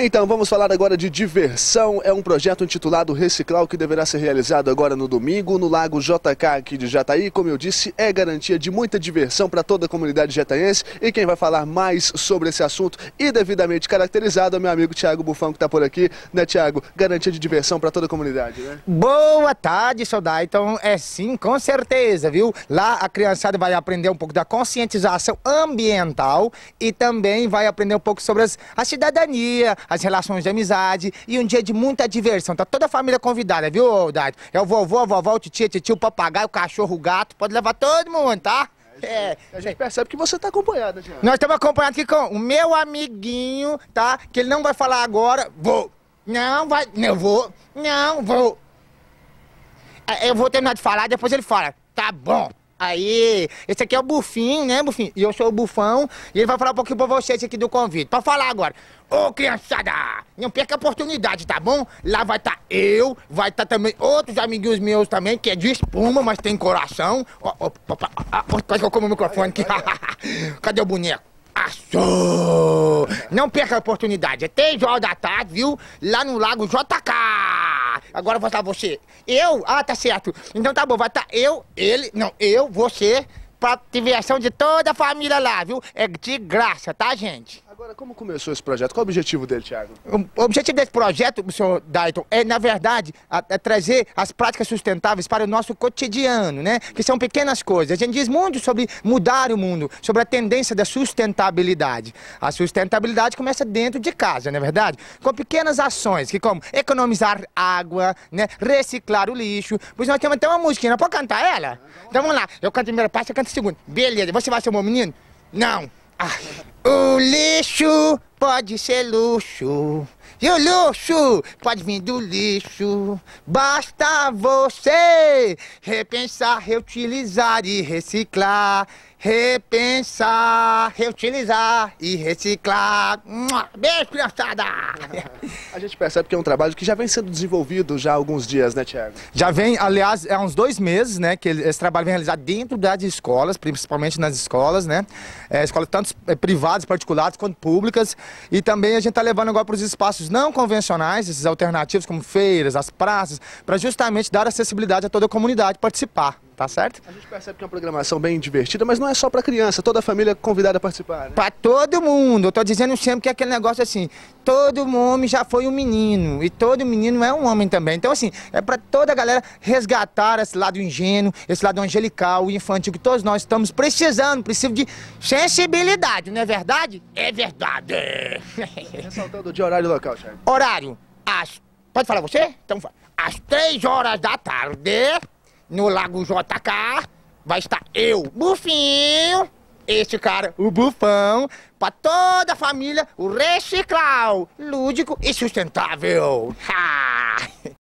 Então, vamos falar agora de diversão. É um projeto intitulado Reciclar, que deverá ser realizado agora no domingo, no Lago JK aqui de Jataí. Como eu disse, é garantia de muita diversão para toda a comunidade jataiense. E quem vai falar mais sobre esse assunto e devidamente caracterizado é meu amigo Tiago Bufão, que está por aqui. Né, Tiago? Garantia de diversão para toda a comunidade, né? Boa tarde, seu Então, é sim, com certeza, viu? Lá a criançada vai aprender um pouco da conscientização ambiental e também vai aprender um pouco sobre as, a cidadania, as relações de amizade e um dia de muita diversão. Tá toda a família convidada, viu, Dade? É o vovô, a vovó, o tio, tio, o papagaio, o cachorro, o gato. Pode levar todo mundo, tá? É, a gente percebe que você está acompanhado, Thiago. Nós estamos acompanhados aqui com o meu amiguinho, tá? Que ele não vai falar agora. Vou. Não vai. Não vou. Não vou. É, eu vou terminar de falar, depois ele fala. Tá bom. Aí, esse aqui é o Bufinho, né, Bufinho? E eu sou o Bufão. E ele vai falar um pouquinho pra vocês aqui do convite. Pra falar agora. Ô, criançada, não perca a oportunidade, tá bom? Lá vai estar tá eu, vai estar tá também outros amiguinhos meus também, que é de espuma, mas tem coração. Ó, ó, ó, ó, quase que eu como o microfone aqui. Cadê o boneco? Achou! Não perca a oportunidade. É 3 horas da tarde, viu? Lá no Lago JK. Agora votar você. Eu? Ah, tá certo. Então tá bom, vai estar tá eu, ele, não, eu, você, pra diversão de toda a família lá, viu? É de graça, tá, gente? Agora, como começou esse projeto? Qual é o objetivo dele, Tiago? O objetivo desse projeto, senhor Dayton, é, na verdade, a, a é trazer as práticas sustentáveis para o nosso cotidiano, né? Que são pequenas coisas. A gente diz muito sobre mudar o mundo, sobre a tendência da sustentabilidade. A sustentabilidade começa dentro de casa, não é verdade? Com pequenas ações, que como economizar água, né? reciclar o lixo. Pois nós temos até uma musiquinha, pode cantar ela? Então vamos lá, eu canto a primeira parte, eu canto a segunda. Beleza, você vai ser o meu menino? Não. O lixo pode ser luxo. E o luxo pode vir do lixo. Basta você repensar, reutilizar e reciclar repensar, reutilizar e reciclar. Beijo, criançada! A gente percebe que é um trabalho que já vem sendo desenvolvido já há alguns dias, né, Tiago? Já vem, aliás, é há uns dois meses, né, que esse trabalho vem realizado dentro das escolas, principalmente nas escolas, né? É, escolas tanto é, privadas, particulares, quanto públicas. E também a gente está levando agora para os espaços não convencionais, esses alternativos, como feiras, as praças, para justamente dar acessibilidade a toda a comunidade participar tá certo? A gente percebe que é uma programação bem divertida, mas não é só para criança, toda a família é convidada a participar. Né? Para todo mundo, eu tô dizendo sempre que é aquele negócio assim, todo homem já foi um menino e todo menino é um homem também. Então assim, é para toda a galera resgatar esse lado ingênuo, esse lado angelical, infantil que todos nós estamos precisando, precisa de sensibilidade, não é verdade? É verdade. Ressaltando de horário local, Charles. Horário, às... pode falar você? Então, às três horas da tarde no Lago JK, vai estar eu, Bufinho, este cara, o Bufão, para toda a família, o reciclar, lúdico e sustentável. Ha!